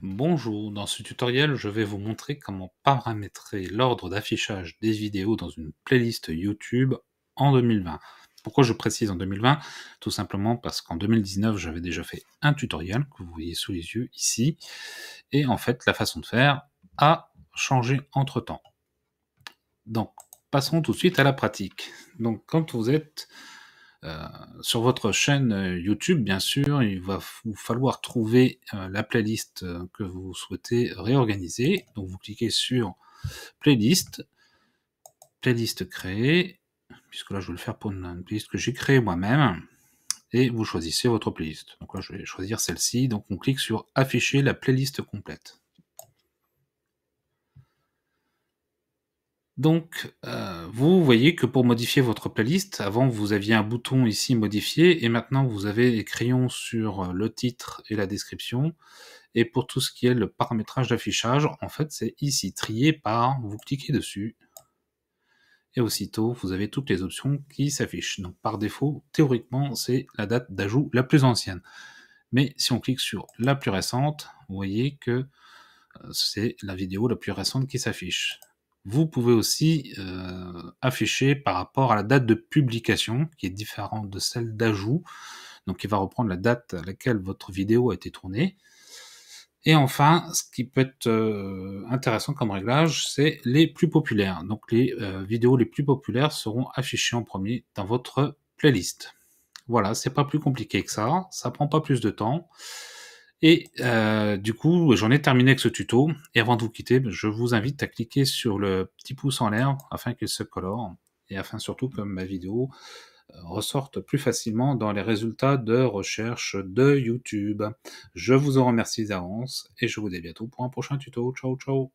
Bonjour, dans ce tutoriel je vais vous montrer comment paramétrer l'ordre d'affichage des vidéos dans une playlist YouTube en 2020. Pourquoi je précise en 2020 Tout simplement parce qu'en 2019 j'avais déjà fait un tutoriel que vous voyez sous les yeux ici et en fait la façon de faire a changé entre temps. Donc passons tout de suite à la pratique. Donc quand vous êtes euh, sur votre chaîne euh, YouTube, bien sûr, il va vous falloir trouver euh, la playlist que vous souhaitez réorganiser. Donc vous cliquez sur playlist, playlist créée, puisque là je vais le faire pour une, playlist que j'ai créée moi-même, et vous choisissez votre playlist. Donc là je vais choisir celle-ci, donc on clique sur afficher la playlist complète. Donc vous voyez que pour modifier votre playlist, avant vous aviez un bouton ici modifier et maintenant vous avez les crayons sur euh, le titre et la description. Et pour tout ce qui est le paramétrage d'affichage, en fait c'est ici trier par, vous cliquez dessus et aussitôt vous avez toutes les options qui s'affichent. Donc par défaut, théoriquement c'est la date d'ajout la plus ancienne. Mais si on clique sur la plus récente, vous voyez que euh, c'est la vidéo la plus récente qui s'affiche. Vous pouvez aussi euh, affiché par rapport à la date de publication, qui est différente de celle d'ajout, donc il va reprendre la date à laquelle votre vidéo a été tournée. Et enfin, ce qui peut être euh, intéressant comme réglage, c'est les plus populaires. Donc les euh, vidéos les plus populaires seront affichées en premier dans votre playlist. Voilà, c'est pas plus compliqué que ça, ça prend pas plus de temps. Et euh, du coup, j'en ai terminé avec ce tuto. Et avant de vous quitter, je vous invite à cliquer sur le petit pouce en l'air afin qu'il se colore et afin surtout que ma vidéo euh, ressorte plus facilement dans les résultats de recherche de YouTube. Je vous en remercie d'avance et je vous dis à bientôt pour un prochain tuto. Ciao, ciao